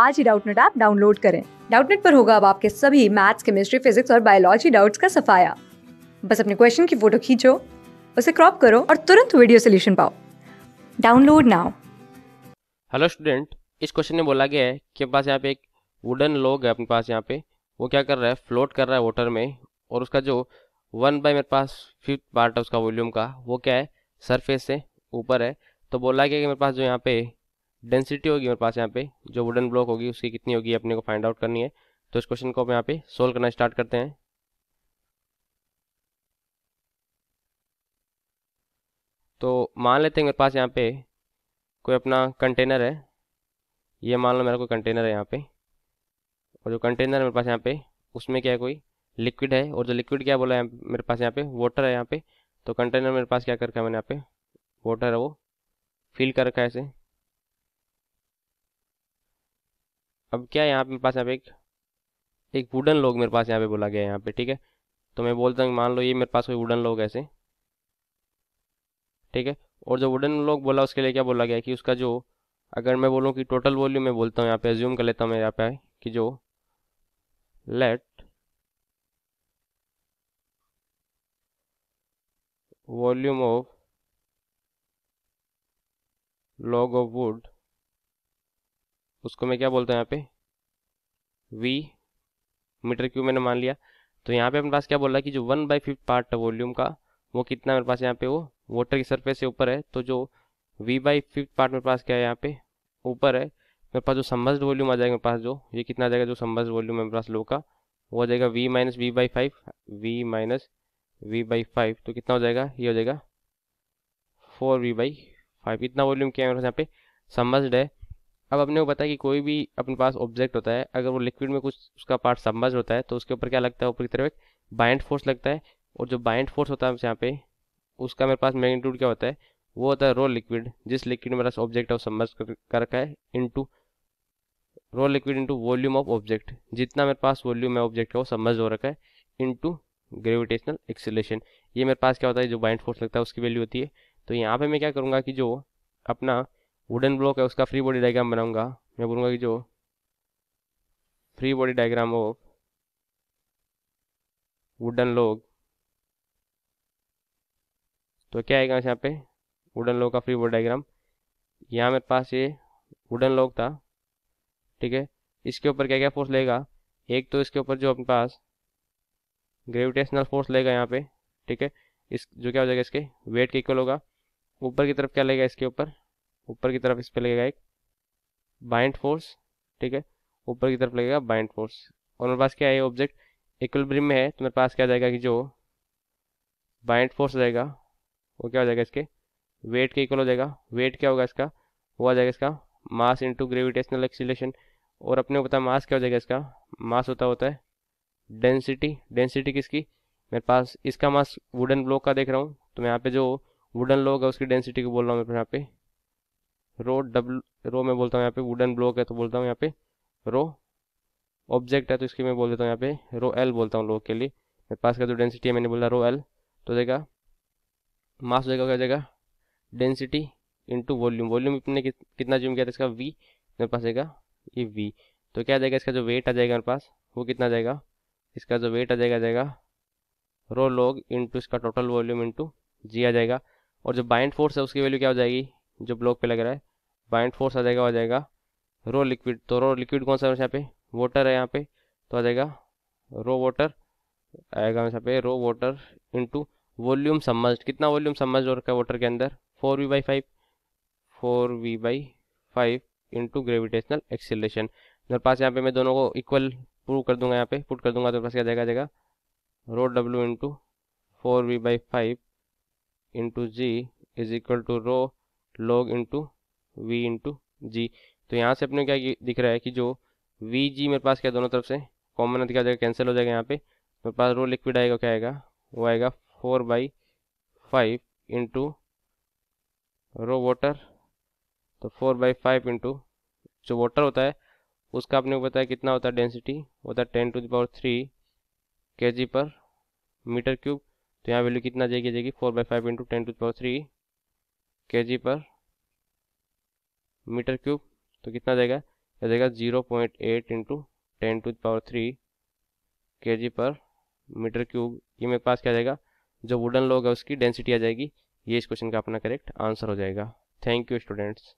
आज ही Doubtnut app download करें डाउटनेट पर होगा अब आपके सभी मैथ्स केमिस्ट्री फिजिक्स और बायोलॉजी डाउट्स का सफाया बस अपने क्वेश्चन की फोटो खींचो उसे क्रॉप करो और तुरंत वीडियो सोल्यूशन पाओ डाउनलोड नाउ हेलो स्टूडेंट इस क्वेश्चन में बोला गया है कि पास यहाँ पे एक वुडन लोग है अपने पास यहाँ पे वो क्या कर रहा है फ्लोट कर रहा है वाटर में और उसका जो वन बाय मेरे पास फिफ्थ पार्ट है उसका वॉल्यूम का वो क्या है सरफेस से ऊपर है तो बोला गया कि मेरे पास जो यहाँ पे डेंसिटी होगी मेरे पास यहाँ पे जो वुडन ब्लॉक होगी उसकी कितनी होगी अपने को फाइंड आउट करनी है तो इस क्वेश्चन को हम यहाँ पे सोल्व करना स्टार्ट करते हैं तो मान लेते हैं मेरे पास यहाँ पे कोई अपना कंटेनर है ये मान लो मेरा कोई कंटेनर है यहाँ पे और जो कंटेनर है मेरे पास यहाँ पे उसमें क्या है कोई लिक्विड है और जो लिक्विड क्या बोला है मेरे पास यहाँ पे वाटर है यहाँ पे तो कंटेनर मेरे पास क्या कर रखा है मैंने यहाँ पे वाटर है वो फिल कर रखा है ऐसे अब क्या यहाँ मेरे पास यहाँ पे एक एक वुडन लोग मेरे पास यहाँ पे बोला गया है यहाँ पे ठीक है तो मैं बोलता हूँ मान लो ये मेरे पास कोई वुडन लोग ऐसे ठीक है और जो वुडन लोग बोला उसके लिए क्या बोला गया कि उसका जो अगर मैं बोलूँ कि टोटल वॉल्यूम मैं बोलता हूँ यहाँ पे एज्यूम कर लेता हूँ मैं यहाँ पे कि जो let volume of log of wood उसको मैं क्या बोलता हूँ यहाँ पे वी मीटर क्यू मैंने मान लिया तो यहाँ पे अपने पास क्या बोल रहा है कि जो वन बाई फिफ्थ पार्ट है वॉल्यूम का वो कितना मेरे पास यहाँ पे वो वाटर की सरफेस से ऊपर है तो जो वी बाई फिफ्थ पार्ट मेरे पास क्या है यहाँ पे ऊपर है मेरे पास जो सम्बस्ड वॉल्यूम आ जाएगा मेरे पास जो ये कितना आ जाएगा जो सम्बस्ड वॉल्यूम है मेरे पास लो का वो आ जाएगा V minus V by five V minus V by five तो कितना हो जाएगा ये हो जाएगा फोर वी बाई फाइव इतना वॉल्यूम क्या है मेरे पास यहाँ पे सम्बस्ड है अब अपने को पता है कि कोई भी अपने पास ऑब्जेक्ट होता है अगर वो लिक्विड में कुछ उसका पार्ट सम्मज होता है तो उसके ऊपर क्या लगता है ऊपर की तरफ एक बाइंड फोर्स लगता है और जो बाइंड फोर्स होता है यहाँ पे उसका मेरे पास मैग्नीट्यूड क्या होता है वो होता है रो लिक्विड जिस लिक्विड में मेरा ऑब्जेक्ट है वो सम्मज कर रखा है into rho liquid into volume of object जितना मेरे पास वॉल्यूम है ऑब्जेक्ट का वो सम्मज हो रखा है इंटू ग्रेविटेशनल एक्सेलेशन ये मेरे पास क्या होता है जो बाइंड फोर्स लगता है उसकी वैल्यू होती है तो यहाँ पर मैं क्या करूँगा कि जो अपना वुडन ब्लॉक है उसका फ्री बॉडी डायग्राम बनाऊंगा मैं बोलूँगा कि जो free body diagram of wooden log तो क्या आएगा यहाँ पे वुडन लोग का फ्री बॉडी डायग्राम यहाँ मेरे पास ये वुडन लोग था ठीक है इसके ऊपर क्या क्या फोर्स लेगा एक तो इसके ऊपर जो अपने पास ग्रेविटेशनल फोर्स लेगा यहाँ पे ठीक है इस जो क्या हो जाएगा इसके वेट के इक्वल होगा ऊपर की तरफ क्या लेगा इसके ऊपर ऊपर की तरफ इस पर लगेगा एक बाइंड फोर्स ठीक है ऊपर की तरफ लगेगा बाइंड फोर्स और मेरे पास क्या है ऑब्जेक्ट इक्वलब्रिम में है तो मेरे पास क्या आ जाएगा कि जो बाइंड फोर्स रहेगा वो क्या हो जाएगा इसके वेट के इक्वल हो जाएगा वेट क्या होगा इसका वो आ जाएगा इसका मास इंटू ग्रेविटेशनल एक्सीलेशन और अपने को पता मास क्या हो जाएगा इसका मास होता होता है डेंसिटी डेंसिटी किसकी मेरे पास इसका मास वुडन ब्लॉक का देख रहा हूँ तो मैं यहाँ पे जो वुडन ब्लॉक है उसकी डेंसिटी को बोल रहा हूँ मैं यहाँ पे रो डब्लू रो में बोलता हूँ यहाँ पे वुडन ब्लॉक है तो बोलता हूँ यहाँ पे रो ऑब्जेक्ट है तो इसके मैं बोल देता हूँ यहाँ पे रो एल बोलता हूँ लोग के लिए मेरे पास का जो डेंसिटी है मैंने बोला रो एल तो देगा मास हो जाएगा क्या जाएगा डेंसिटी इंटू वॉल्यूम वॉल्यूम इतने कितना जूम किया था इसका वी मेरे पास आएगा ये वी तो क्या जाएगा इसका जो वेट आ जाएगा मेरे पास वो कितना जाएगा इसका जो वेट आ जाएगा जाएगा रो लॉग इंटू इसका टोटल वॉल्यूम इंटू जी आ जाएगा और जो बाइंड फोर्स है उसकी वैल्यू क्या हो जाएगी जो ब्लॉक पे लग रहा है बाइंड फोर्स आ जाएगा आ जाएगा रो लिक्विड तो रो लिक्विड कौन सा है यहाँ पे वाटर है यहाँ पे तो आ जाएगा रो वाटर आएगा यहाँ पे rho water into volume submerged कितना वॉल्यूम सम्मज हो रखा है वाटर के अंदर four V by five four V by five into gravitational acceleration मेरे पास यहाँ पे मैं दोनों को इक्वल प्रूव कर दूंगा यहाँ पे पुट कर दूंगा तो पास क्या जाएगा जाएगा rho W into four V by five into g is equal to rho log into V into g तो यहाँ से अपने क्या दिख रहा है कि जो वी जी मेरे पास क्या दोनों तरफ से कॉमन क्या हो जाएगा कैंसिल हो जाएगा यहाँ पे मेरे पास रो लिक्विड आएगा क्या आएगा वो आएगा four by five into rho water तो फोर बाई फाइव इंटू जो वाटर होता है उसका आपने को बताया कितना होता है डेंसिटी होता है ten to power three K G पर मीटर क्यूब तो यहाँ वैल्यू कितना जाएगी जाएगी four by five into ten to power three K G पर मीटर क्यूब तो कितना देगा यह देगा zero point eight into ten to power three K G पर मीटर क्यूब ये मेरे पास क्या जाएगा जो वुडन लोग है उसकी डेंसिटी आ जाएगी ये इस क्वेश्चन का अपना करेक्ट आंसर हो जाएगा thank you students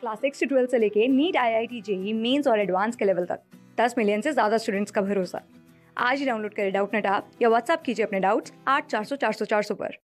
class six से ट्वेल्थ से लेके NEET I I T JEE mains और एडवांस के लेवल तक दस मिलियन से ज़्यादा स्टूडेंट्स का भरोसा आज ही डाउनलोड करें डाउट नेट आप या व्हाट्सअप कीजिए अपने डाउट्स आठ चार सौ चार सौ चार सौ पर